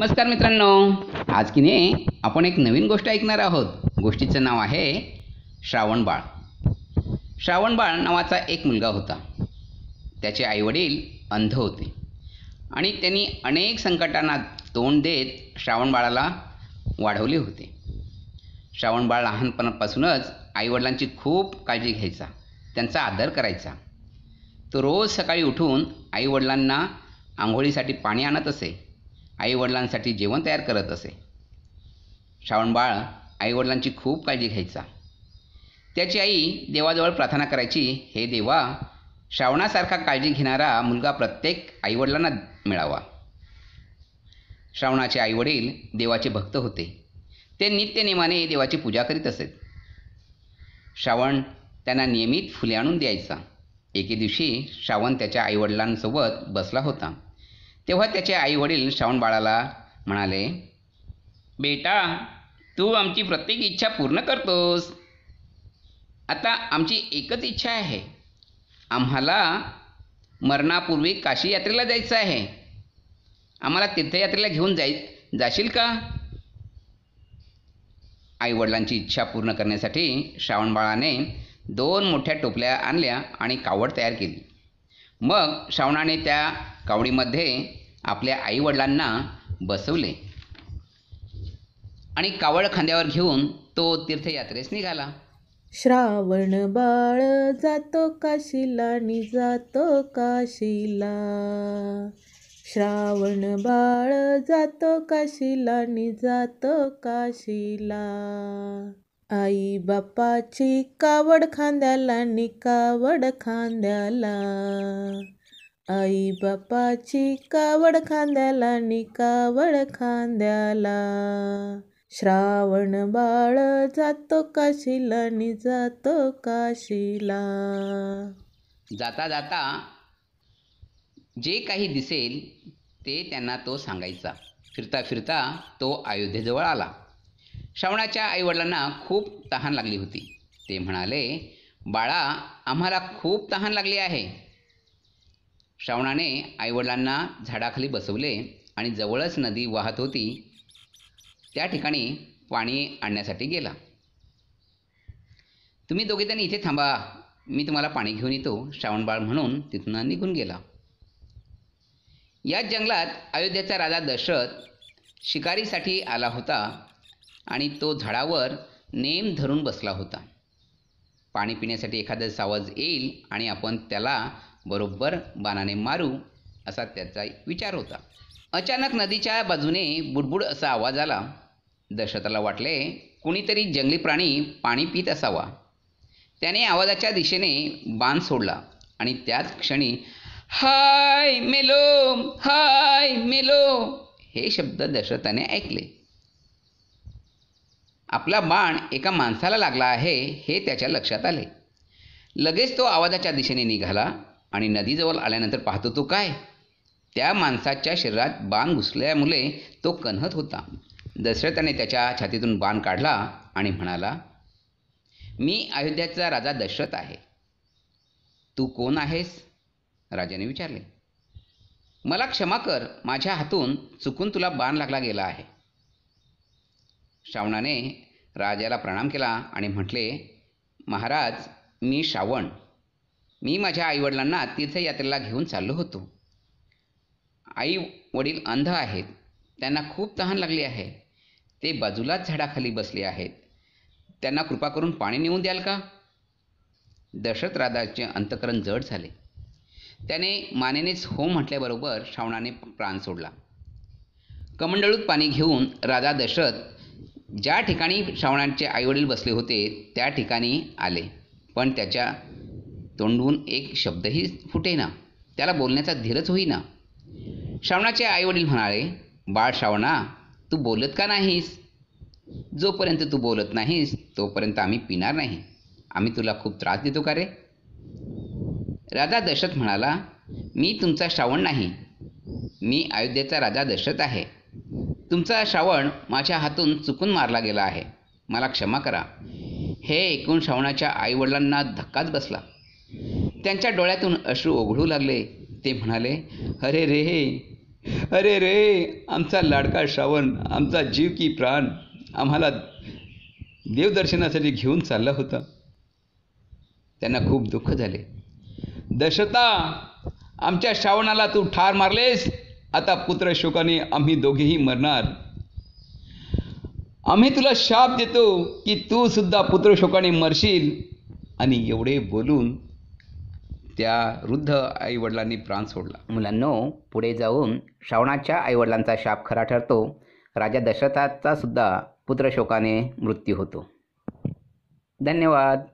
नमस्कार मित्रांनो आज की नाही आपण एक नवीन गोष्ट ऐकणार आहोत गोष्टीचं नाव आहे श्रावणबाळ श्रावणबाळ नावाचा एक मुलगा होता त्याचे आईवडील अंध होते आणि त्यांनी अनेक संकटांना तोंड देत श्रावणबाळाला वाढवले होते श्रावणबाळ लहानपणापासूनच आईवडिलांची खूप काळजी घ्यायचा त्यांचा आदर करायचा तो रोज सकाळी उठून आईवडिलांना आंघोळीसाठी पाणी आणत असे आईवडिलांसाठी जेवण तयार करत असे श्रावण बाळ आईवडिलांची खूप काळजी घ्यायचा त्याची आई देवाजवळ प्रार्थना करायची हे देवा श्रावणासारखा काळजी घेणारा मुलगा प्रत्येक आईवडिलांना मिळावा श्रावणाचे आईवडील देवाचे भक्त होते ते नित्यनेमाने देवाची पूजा करीत असत श्रावण त्यांना नियमित फुले आणून द्यायचा एके दिवशी श्रावण त्याच्या आईवडिलांसोबत बसला होता तेव्हा त्याचे आईवडील श्रावण बाळाला म्हणाले बेटा तू आमची प्रत्येक इच्छा पूर्ण करतोस आता आमची एकच इच्छा आहे आम्हाला मरणापूर्वी काशी यात्रेला जायचं आहे आम्हाला तीर्थयात्रेला घेऊन जाय जाशील का आईवडिलांची इच्छा पूर्ण करण्यासाठी श्रावणबाळाने दोन मोठ्या टोपल्या आणल्या आणि कावड तयार केली मग श्रावणाने त्या कावडीमध्ये आपल्या आईवडिलांना बसवले आणि कावळ खांद्यावर घेऊन तो तीर्थयात्रेस निघाला श्रावण बाळ जातो काशीला नि जातो काशीला श्रावण बाळ जातो काशीला नि जातो काशीला आई बापाची कावड खांद्याला निकावड खांद्याला आई बापाची कावड खांद्याला निकावड खांद्याला श्रावण बाळ जातो काशीला नि जातो काशीला जाता जाता जे काही दिसेल ते त्यांना तो सांगायचा फिरता फिरता तो अयोध्येजवळ आला श्रवणाच्या आईवडिलांना खूप तहान लागली होती ते म्हणाले बाळा आम्हाला खूप तहान लागली आहे श्रावणाने आईवडिलांना झाडाखाली बसवले आणि जवळच नदी वाहत होती त्या ठिकाणी पाणी आणण्यासाठी गेला तुम्ही दोघे त्यांनी इथे थांबा मी तुम्हाला पाणी घेऊन येतो श्रावणबाळ म्हणून तिथून निघून गेला याच जंगलात अयोध्येचा राजा दशरथ शिकारीसाठी आला होता आणि तो झाडावर नेम धरून बसला होता पाणी पिण्यासाठी एखादा सावज येईल आणि आपण त्याला बरोबर बाणाने मारू असा त्याचा विचार होता अचानक नदीच्या बाजूने बुडबुड असा आवाज आला दशरथाला वाटले कुणीतरी जंगली प्राणी पाणी पित असावा त्याने आवाजाच्या दिशेने बाण सोडला आणि त्याच क्षणी हाय मेलो हाय मेलो हे शब्द दशरथाने ऐकले आपला बाण एका माणसाला लागला आहे हे त्याच्या लक्षात आले लगेच तो आवाजाच्या दिशेने निघाला आणि नदीजवळ आल्यानंतर पाहतो तो काय त्या माणसाच्या शरीरात बाण घुसल्यामुळे तो कन्हत होता दशरथाने त्याच्या छातीतून बाण काढला आणि म्हणाला मी अयोध्याचा राजा दशरथ आहे तू कोण आहेस राजाने विचारले मला क्षमा कर माझ्या हातून चुकून तुला बाण लागला गेला आहे श्रावणाने राजाला प्रणाम केला आणि म्हटले महाराज मी श्रावण मी माझ्या आईवडिलांना तीर्थयात्रेला घेऊन चाललो होतो आई वडील अंध आहेत त्यांना खूप तहान लागली आहे ते बाजूलाच झाडाखाली बसले आहेत त्यांना कृपा करून पाणी नेऊन द्याल का दशरथ राजाचे अंतकरण जड झाले त्याने मानेनेच हो म्हटल्याबरोबर श्रावणाने प्राण सोडला कमंडळूत पाणी घेऊन राजा दशरथ ज्या ठिकाणी श्रावणांचे आईवडील बसले होते त्या ठिकाणी आले पण त्याच्या तोंडून एक शब्दही ना त्याला बोलण्याचा धीरच होईना श्रावणाचे आईवडील म्हणाले बाळ श्रावणा तू बोलत का नाहीस जोपर्यंत तू बोलत नाहीस तोपर्यंत आम्ही पिणार नाही आम्ही तुला खूप त्रास देतो का रे राजा दशरथ म्हणाला मी तुमचा श्रावण नाही मी अयोध्येचा राजा दशरथ आहे तुमचा श्रावण माझ्या हातून चुकून मारला गेला आहे मला क्षमा करा हे ऐकून श्रावणाच्या आईवडिलांना धक्काच बसला त्यांच्या डोळ्यातून अश्रू ओघळू लागले ते म्हणाले अरे रे अरे रे आमचा लाडका श्रावण आमचा जीव की प्राण आम्हाला देवदर्शनासाठी घेऊन चालला होता त्यांना खूप दुःख झाले दशता आमच्या श्रावणाला तू ठार मारलेस आता पुत्र शोकाने आम्ही दोघेही मरणार आम्ही तुला शाप देतो की तू सुद्धा पुत्र शोकाने मरशील आणि एवढे बोलून त्या वृद्ध आईवडिलांनी प्राण सोडला मुलांनो पुढे जाऊन श्रावणाच्या आईवडिलांचा शाप खरा ठरतो राजा दशरथाचा सुद्धा पुत्रशोकाने मृत्यू होतो धन्यवाद